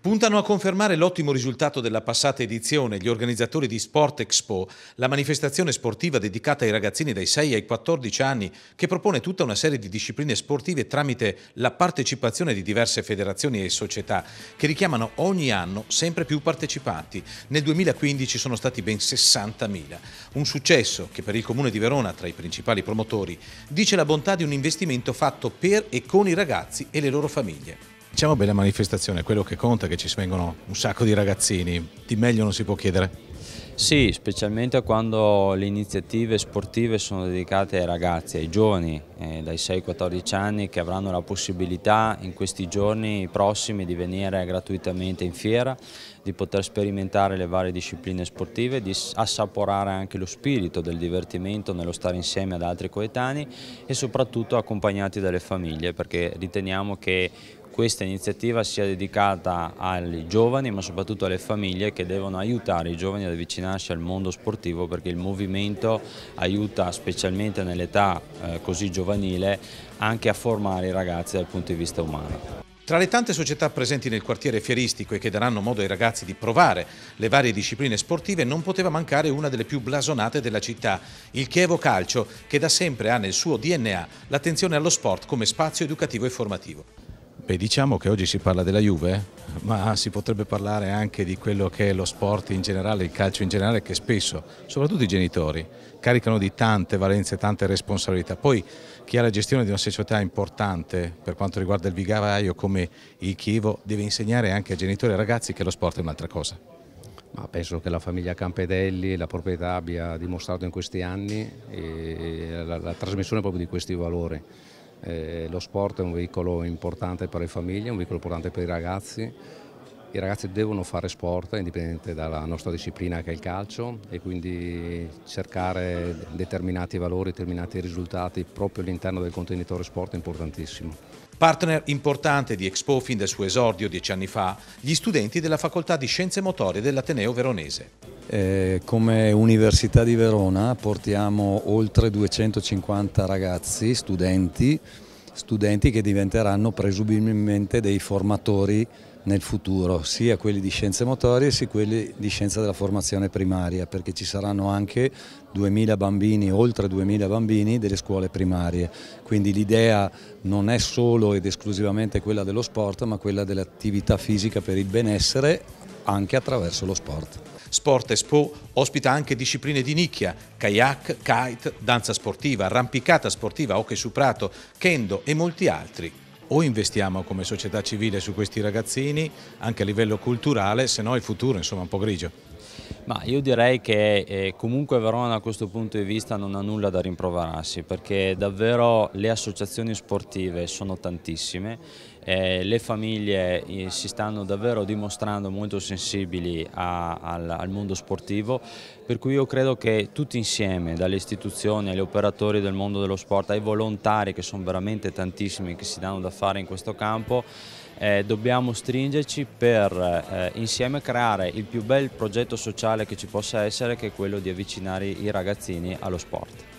Puntano a confermare l'ottimo risultato della passata edizione gli organizzatori di Sport Expo, la manifestazione sportiva dedicata ai ragazzini dai 6 ai 14 anni che propone tutta una serie di discipline sportive tramite la partecipazione di diverse federazioni e società che richiamano ogni anno sempre più partecipanti. Nel 2015 sono stati ben 60.000. Un successo che per il Comune di Verona, tra i principali promotori, dice la bontà di un investimento fatto per e con i ragazzi e le loro famiglie. Diciamo bella manifestazione, quello che conta è che ci svengono un sacco di ragazzini, di meglio non si può chiedere. Sì, specialmente quando le iniziative sportive sono dedicate ai ragazzi, ai giovani eh, dai 6 ai 14 anni che avranno la possibilità in questi giorni prossimi di venire gratuitamente in fiera, di poter sperimentare le varie discipline sportive, di assaporare anche lo spirito del divertimento nello stare insieme ad altri coetanei e soprattutto accompagnati dalle famiglie perché riteniamo che questa iniziativa sia dedicata ai giovani ma soprattutto alle famiglie che devono aiutare i giovani ad avvicinarsi al mondo sportivo perché il movimento aiuta specialmente nell'età eh, così giovanile anche a formare i ragazzi dal punto di vista umano. Tra le tante società presenti nel quartiere fieristico e che daranno modo ai ragazzi di provare le varie discipline sportive, non poteva mancare una delle più blasonate della città, il Chievo Calcio, che da sempre ha nel suo DNA l'attenzione allo sport come spazio educativo e formativo. Beh, diciamo che oggi si parla della Juve, ma si potrebbe parlare anche di quello che è lo sport in generale, il calcio in generale, che spesso, soprattutto i genitori, caricano di tante valenze, tante responsabilità. Poi chi ha la gestione di una società importante per quanto riguarda il vigavaio come il Chievo deve insegnare anche ai genitori e ai ragazzi che lo sport è un'altra cosa. Ma penso che la famiglia Campedelli, la proprietà abbia dimostrato in questi anni la, la trasmissione proprio di questi valori eh, lo sport è un veicolo importante per le famiglie, un veicolo importante per i ragazzi. I ragazzi devono fare sport indipendente dalla nostra disciplina che è il calcio e quindi cercare determinati valori, determinati risultati proprio all'interno del contenitore sport è importantissimo. Partner importante di Expo fin dal suo esordio dieci anni fa, gli studenti della facoltà di scienze motorie dell'Ateneo Veronese. Eh, come Università di Verona portiamo oltre 250 ragazzi, studenti, studenti che diventeranno presumibilmente dei formatori nel futuro, sia quelli di scienze motorie sia quelli di scienza della formazione primaria, perché ci saranno anche 2000 bambini, oltre 2000 bambini delle scuole primarie. Quindi l'idea non è solo ed esclusivamente quella dello sport, ma quella dell'attività fisica per il benessere anche attraverso lo sport. Sport Expo ospita anche discipline di nicchia, kayak, kite, danza sportiva, arrampicata sportiva, hockey su prato, kendo e molti altri. O investiamo come società civile su questi ragazzini, anche a livello culturale, se no il futuro insomma, è un po' grigio. Ma io direi che eh, comunque Verona da questo punto di vista non ha nulla da rimproverarsi perché davvero le associazioni sportive sono tantissime eh, le famiglie eh, si stanno davvero dimostrando molto sensibili a, al, al, mondo sportivo, per cui io credo che tutti insieme, dalle istituzioni agli operatori del mondo dello sport, ai volontari che sono veramente tantissimi che si danno da fare in questo campo, eh, dobbiamo stringerci per eh, insieme creare il più bel progetto sociale che ci possa essere che è quello di avvicinare i ragazzini allo sport.